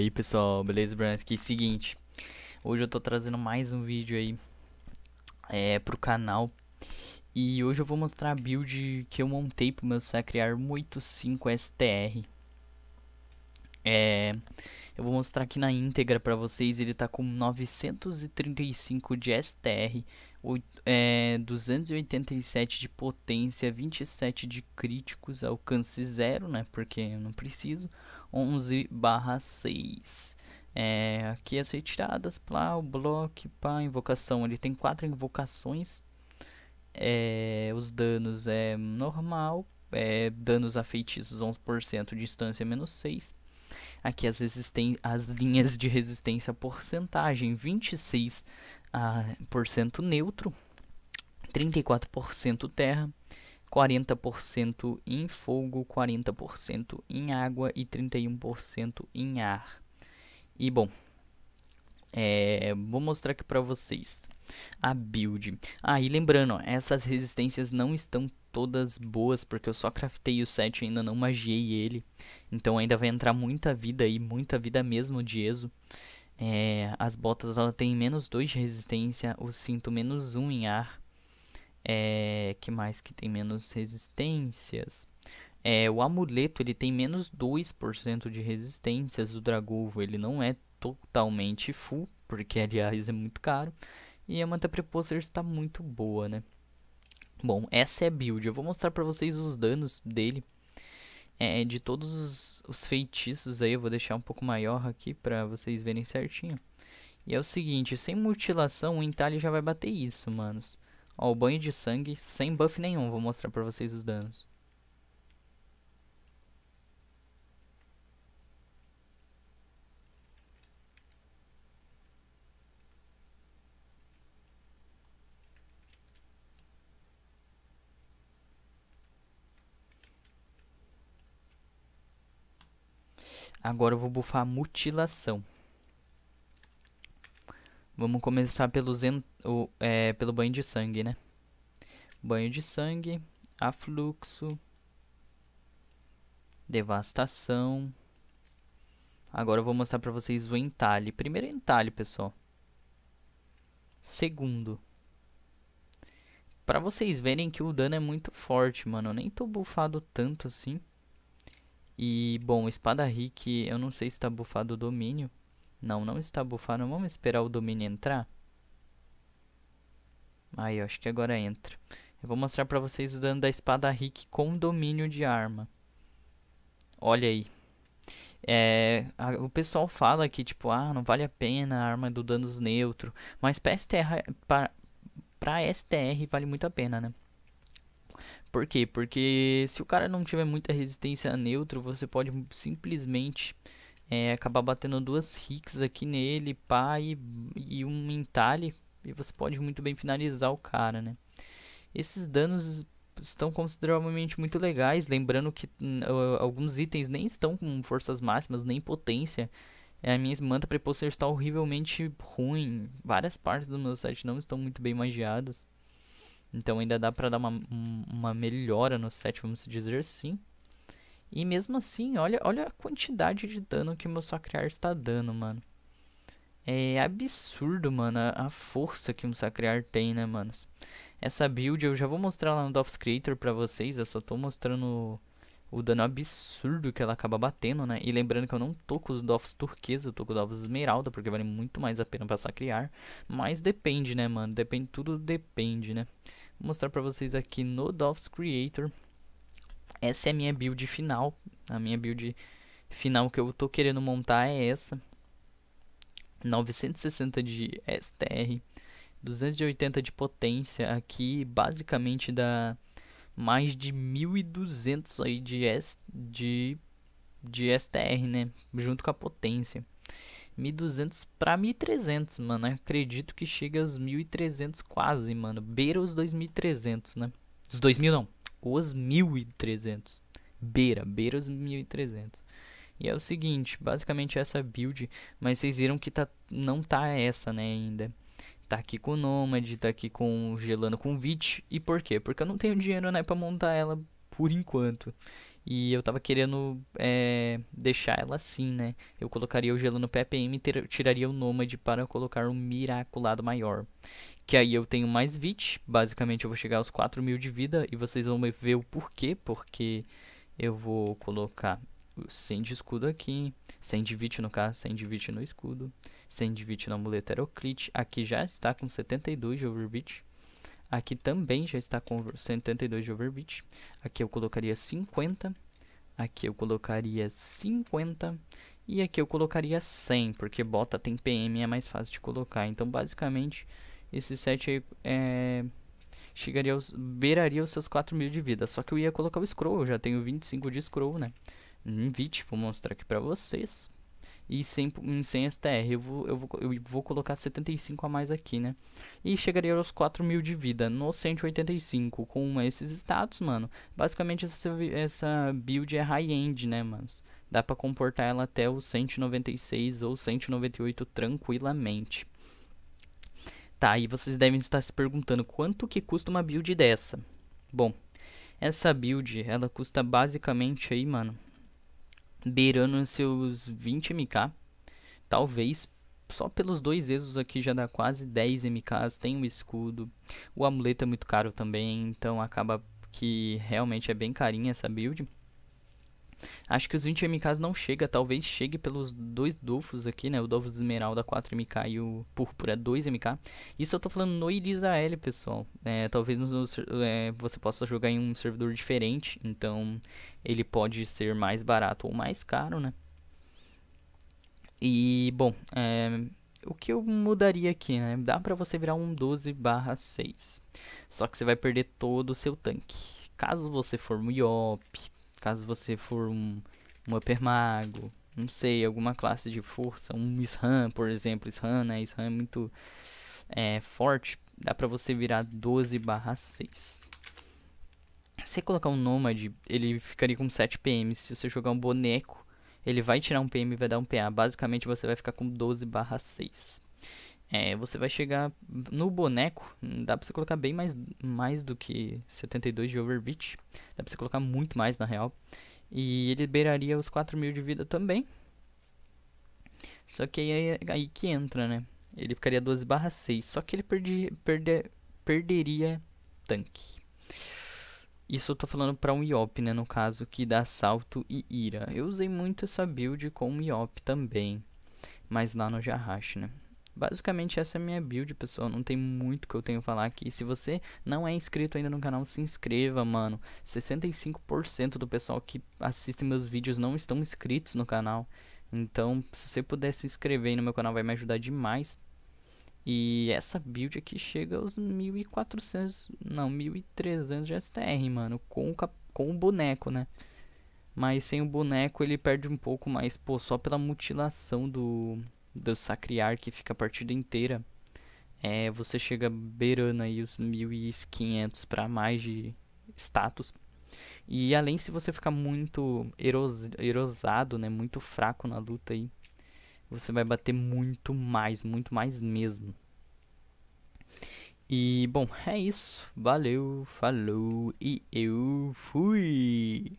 aí pessoal, beleza? Brian seguinte, hoje eu tô trazendo mais um vídeo aí é, pro canal e hoje eu vou mostrar a build que eu montei pro meu Sacriar 185 STR é, eu vou mostrar aqui na íntegra pra vocês, ele tá com 935 de STR, 8, é, 287 de potência, 27 de críticos, alcance zero, né, porque eu não preciso 11 barra 6. É, aqui as retiradas, plá, o bloco, pá, invocação. Ele tem quatro invocações. É, os danos é normal. É, danos a feitiços 11%, distância menos 6. Aqui as, as linhas de resistência porcentagem, 26% ah, por neutro, 34% terra, 40% em fogo, 40% em água e 31% em ar. E bom, é, vou mostrar aqui para vocês a build. Ah, e lembrando, essas resistências não estão todas boas, porque eu só craftei o set e ainda não magiei ele. Então ainda vai entrar muita vida aí, muita vida mesmo de Ezo. É, as botas ela tem menos 2 de resistência, o cinto menos 1 um em ar, é, que mais que tem menos resistências? É, o amuleto ele tem menos 2% de resistências O Dragovo, ele não é totalmente full, porque aliás é muito caro. E a Manta Preposter está muito boa, né? Bom, essa é a build. Eu vou mostrar para vocês os danos dele. É, de todos os, os, feitiços aí, eu vou deixar um pouco maior aqui para vocês verem certinho. E é o seguinte, sem mutilação o entalhe já vai bater isso, manos. Ó, o banho de sangue sem buff nenhum. Vou mostrar pra vocês os danos. Agora eu vou bufar mutilação. Vamos começar pelo, zen, o, é, pelo banho de sangue, né? Banho de sangue, afluxo, devastação. Agora eu vou mostrar para vocês o entalhe. Primeiro entalhe, pessoal. Segundo. Pra vocês verem que o dano é muito forte, mano. Eu nem tô bufado tanto assim. E, bom, espada Rick, eu não sei se tá bufado o domínio. Não, não está bufando. Vamos esperar o domínio entrar? Aí, eu acho que agora entra. Eu vou mostrar pra vocês o dano da espada Rick com domínio de arma. Olha aí. É, a, o pessoal fala que, tipo, ah, não vale a pena a arma do danos neutro. Mas pra STR, pra, pra STR vale muito a pena, né? Por quê? Porque se o cara não tiver muita resistência neutro, você pode simplesmente é, acabar batendo duas hits aqui nele, pá, e, e um entalhe, e você pode muito bem finalizar o cara, né? Esses danos estão consideravelmente muito legais, lembrando que uh, alguns itens nem estão com forças máximas, nem potência. É, a minha manta preposter está horrivelmente ruim, várias partes do meu set não estão muito bem magiadas. Então ainda dá pra dar uma, uma melhora no set, vamos dizer assim. E mesmo assim, olha, olha a quantidade de dano que o meu Sacriar está dando, mano. É absurdo, mano, a, força que um Sacriar tem, né, manos? Essa build eu já vou mostrar lá no Dops Creator pra vocês, eu só tô mostrando o, dano absurdo que ela acaba batendo, né? E lembrando que eu não tô com os Dofs turquesa, eu tô com os Dofs esmeralda, porque vale muito mais a pena pra Sacriar. Mas depende, né, mano? Depende, tudo depende, né? Vou mostrar pra vocês aqui no Dofs Creator. Essa é a minha build final. A minha build final que eu tô querendo montar é essa. 960 de STR, 280 de potência aqui, basicamente dá mais de 1200 aí de, S, de, de STR, né, junto com a potência. 1200 para 1300, mano, acredito que chega aos 1300 quase, mano, beira os 2300, né, os 2000 não, os 1300. Beira, beira os 1300. E é o seguinte, basicamente é essa build, mas vocês viram que tá, não tá essa, né, ainda. Tá aqui com o Nomad, tá aqui com gelando com o Vit. E por quê? Porque eu não tenho dinheiro, né, pra montar ela por enquanto. E eu tava querendo é, deixar ela assim, né? Eu colocaria o gelo no PPM e ter, tiraria o Nômade para colocar um Miraculado maior. Que aí eu tenho mais VIT, basicamente eu vou chegar aos 4 mil de vida e vocês vão ver o porquê, porque eu vou colocar 100 de escudo aqui, 100 de VIT no caso, 100 de VIT no escudo, 100 de VIT no amuleto Heroclite, aqui já está com 72 de overbeat, Aqui também já está com 72 de overbit. Aqui eu colocaria 50. Aqui eu colocaria 50. E aqui eu colocaria 100, porque bota tem PM é mais fácil de colocar. Então, basicamente, esse set aí é, chegaria aos, beiraria os seus 4 mil de vida. Só que eu ia colocar o scroll, eu já tenho 25 de scroll, né? Hum, Invite, vou mostrar aqui pra vocês e 100, STR. Eu vou, eu, vou, eu vou colocar 75 a mais aqui, né? E chegaria aos 4 mil de vida no 185 com esses status, mano. Basicamente essa, essa build é high-end, né, mano? Dá pra comportar ela até o 196 ou 198 tranquilamente. Tá, e vocês devem estar se perguntando quanto que custa uma build dessa. Bom, essa build, ela custa basicamente aí, mano, beirando seus 20 MK, talvez. Só pelos dois exos aqui já dá quase 10 MKs, tem o um escudo, o amuleto é muito caro também, então acaba que realmente é bem carinha essa build. Acho que os 20 MKs não chega, talvez chegue pelos dois Dofus aqui, né? O de Esmeralda 4MK e o Púrpura 2MK. Isso eu tô falando no Irisael, pessoal. É, talvez no, no, é, você possa jogar em um servidor diferente, então ele pode ser mais barato ou mais caro, né? E, bom, é, o que eu mudaria aqui, né? Dá pra você virar um 12 barra 6. Só que você vai perder todo o seu tanque. Caso você for Muyop, Caso você for um, um upper mago, não sei, alguma classe de força, um ishan por exemplo, ishan né? Sram é muito é, forte, dá pra você virar 12 6. Se colocar um Nômade, ele ficaria com 7 PM. Se você jogar um boneco, ele vai tirar um PM e vai dar um PA. Basicamente você vai ficar com 12 barra 6. É, você vai chegar no boneco, dá pra você colocar bem mais, mais do que 72 de overbeat. Dá pra você colocar muito mais, na real. E ele beiraria os 4 mil de vida também. Só que aí, aí, aí que entra, né? Ele ficaria 12 barra 6. Só que ele perdi, perde, perderia tanque. Isso eu tô falando pra um Iop, né? No caso, que dá salto e ira. Eu usei muito essa build com um Iop também. Mas lá no Jarrache, né? Basicamente essa é a minha build, pessoal. Não tem muito que eu tenho a falar aqui. Se você não é inscrito ainda no canal, se inscreva, mano. 65% do pessoal que assiste meus vídeos não estão inscritos no canal. Então, se você puder se inscrever aí no meu canal, vai me ajudar demais. E essa build aqui chega aos 1400, não, 1300 de STR, mano, com com o boneco, né? Mas sem o boneco ele perde um pouco mais, pô, só pela mutilação do, do Sacriar, que fica a partida inteira, é, você chega beirando aí os 1500 para mais de status. E além se você ficar muito eros, erosado, né, muito fraco na luta aí, você vai bater muito mais, muito mais mesmo. E bom, é isso. Valeu, falou e eu fui.